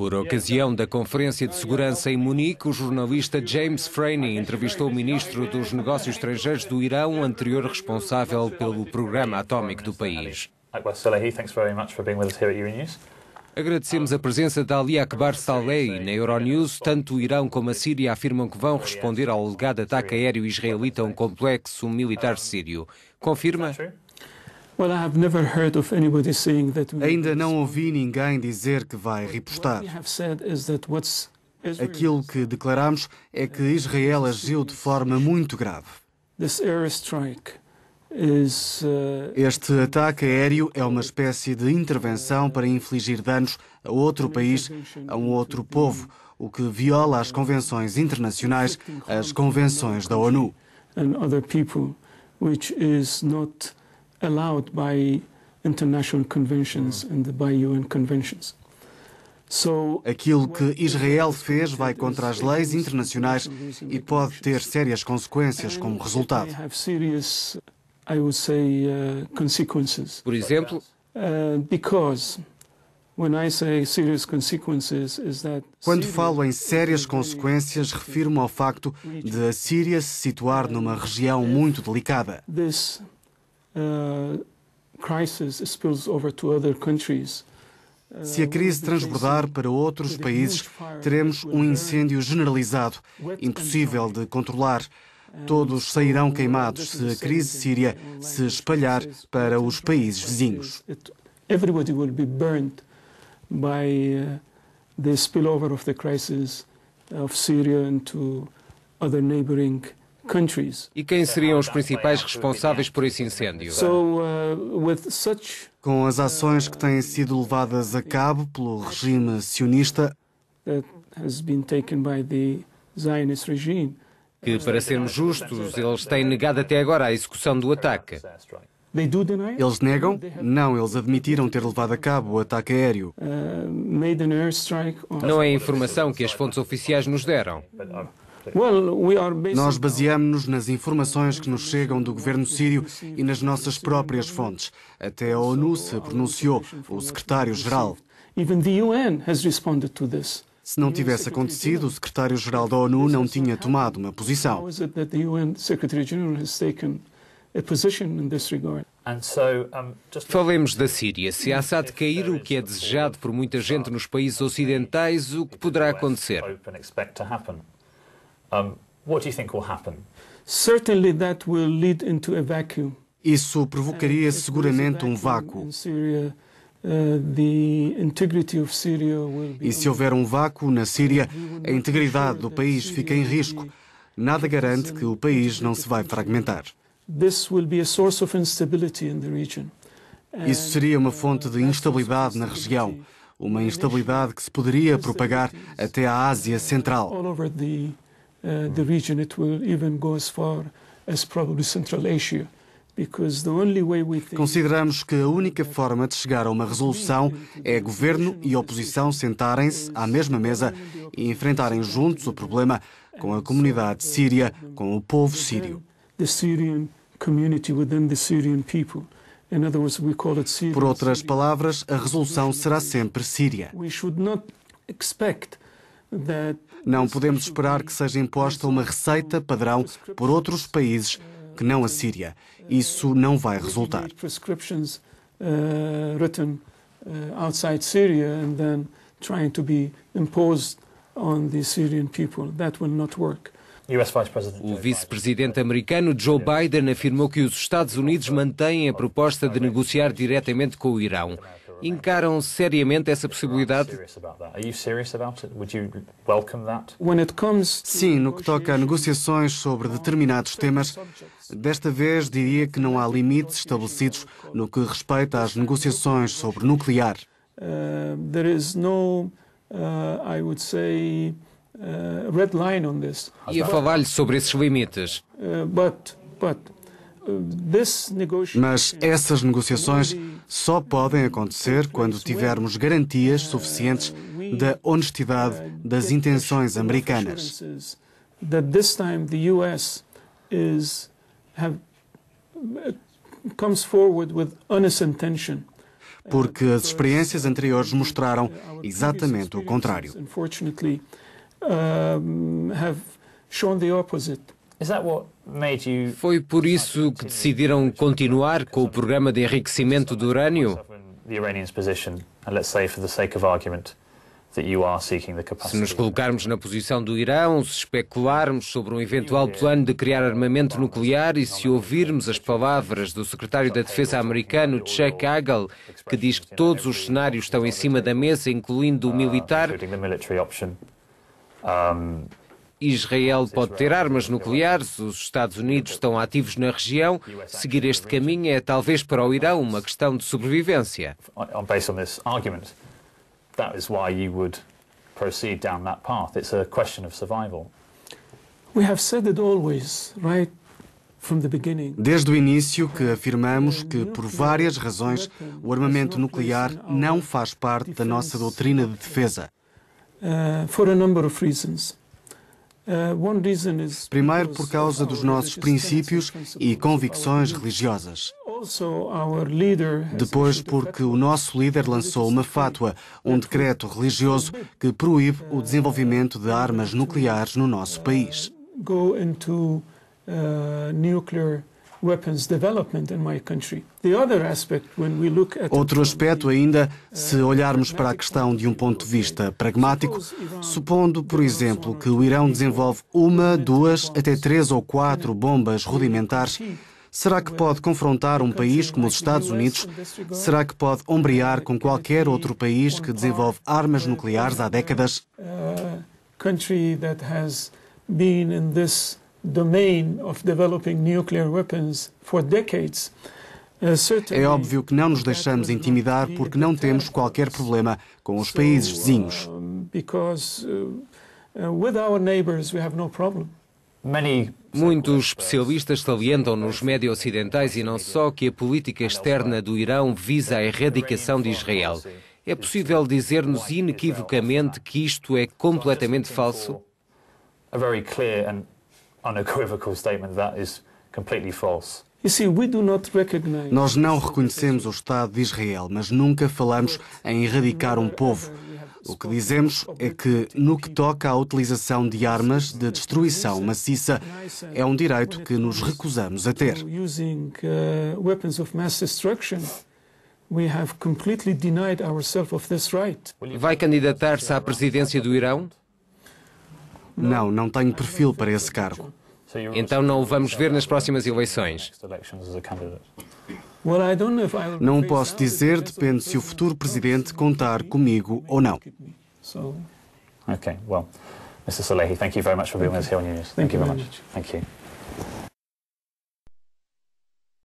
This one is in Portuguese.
Por ocasião da Conferência de Segurança em Munique, o jornalista James Franey entrevistou o ministro dos Negócios Estrangeiros do Irão, anterior responsável pelo programa atómico do país. Agradecemos a presença de Ali Akbar Saleh na Euronews. Tanto o Irão como a Síria afirmam que vão responder ao alegado ataque aéreo israelita a um complexo militar sírio. Confirma? Ainda não ouvi ninguém dizer que vai repostar. Aquilo que declaramos é que Israel agiu de forma muito grave. Uh, este ataque aéreo é uma espécie de intervenção para infligir danos a outro país, a um outro povo, o que viola as convenções internacionais, as convenções da ONU. And other people, which is not allowed by international conventions hum. and by UN conventions. Aquilo que Israel fez vai contra as leis internacionais e pode ter sérias consequências como resultado. Uh, Por exemplo, quando falo em sérias consequências, refiro-me ao facto de a Síria se situar numa região muito delicada. Uh, se a uh, crise transbordar para outros países, teremos um incêndio generalizado, impossível de controlar. Todos sairão queimados se a crise síria se espalhar para os países vizinhos. Uh, of Syria into other neighboring e quem seriam os principais responsáveis por esse incêndio? Uh, Com as ações que têm sido levadas a cabo pelo regime sionista, que, para sermos justos, eles têm negado até agora a execução do ataque. Eles negam? Não, eles admitiram ter levado a cabo o ataque aéreo. Uh, Não é a informação que as fontes oficiais nos deram. Nós baseamos-nos nas informações que nos chegam do governo sírio e nas nossas próprias fontes. Até a ONU se pronunciou, o secretário-geral. Se não tivesse acontecido, o secretário-geral da ONU não tinha tomado uma posição. Falemos da Síria. Se Assad cair, o que é desejado por muita gente nos países ocidentais, o que poderá acontecer? Um, what do you think will happen? Certainly that will lead into a vacuum. Isso provocaria uh, seguramente um vácuo. Uh, e se houver um vácuo na Síria, a integridade do país fica em risco. Nada garante que o país não se vai fragmentar. Isso seria uma uh, fonte de instabilidade na região, uma instabilidade que se poderia propagar até à Ásia Central. Uh, the region. It will even go as far as probably Central Asia. Consideramos que a única forma de chegar a uma resolução é governo e oposição sentarem-se à mesma mesa e enfrentarem juntos o problema com a comunidade síria, com o povo sírio. Por outras palavras, a resolução será sempre síria. Não podemos esperar que seja imposta uma receita padrão por outros países que não a Síria. Isso não vai resultar. Uh, uh, o é vice-presidente americano Joe Biden afirmou que os Estados Unidos mantêm a proposta de negociar diretamente com o Irão encaram seriamente essa possibilidade? Sim, no que toca a negociações sobre determinados temas, desta vez diria que não há limites estabelecidos no que respeita às negociações sobre nuclear. Uh, uh, uh, e a falar-lhe sobre esses limites. Mas essas negociações só podem acontecer quando tivermos garantias suficientes da honestidade das intenções americanas. Porque as experiências anteriores mostraram exatamente o contrário. Infelizmente, mostraram o contrário. Foi por isso que decidiram continuar com o programa de enriquecimento do urânio? Se nos colocarmos na posição do Irão, se especularmos sobre um eventual plano de criar uh, armamento nuclear e se ouvirmos as palavras do secretário da Defesa americano, Chuck Hagel, que diz que todos os cenários estão em cima da mesa, incluindo o uh, militar. Israel pode ter armas nucleares, os Estados Unidos estão ativos na região. Seguir este caminho é talvez para o Irã uma questão de sobrevivência. Desde o início que afirmamos que, por várias razões, o armamento nuclear não faz parte da nossa doutrina de defesa. Uh, Uh, Primeiro, por causa dos nossos princípios e convicções religiosas. Depois, porque o nosso líder lançou uma fátua, um decreto religioso que proíbe o desenvolvimento de armas nucleares no nosso uh, país. Outro aspecto uh, ainda, se uh, olharmos para a questão de um ponto de vista pragmático, supondo, por exemplo, que o Irão desenvolve uma, duas, até três ou quatro bombas rudimentares, será que pode confrontar um país como os Estados Unidos? Será que pode ombrear com qualquer outro país que desenvolve armas nucleares há décadas? Uh, country that has been in this domain of developing nuclear weapons for decades. Uh, é óbvio que não nos deixamos intimidar porque não temos qualquer problema com os países vizinhos. Uh, uh, muitos especialistas salientam nos médios ocidentais e não só que a política externa do Irão visa a erradicação de Israel. É possível dizer-nos inequivocamente que isto é completamente falso? unequivocal statement that is completely false. Nós não reconhecemos o Estado de Israel, mas nunca falamos em erradicar um povo. O que dizemos é que, no que toca à utilização de armas de destruição maciça, é um direito que nos recusamos a ter. Vai candidatar-se à presidência do Irão? Não, não tenho perfil para esse cargo. Então não o vamos ver nas próximas eleições. Não posso dizer, depende se o futuro presidente contar comigo ou não. Ok, well, Mr. Salehi, thank you very much for being with us here on News. Thank you very much. Thank you.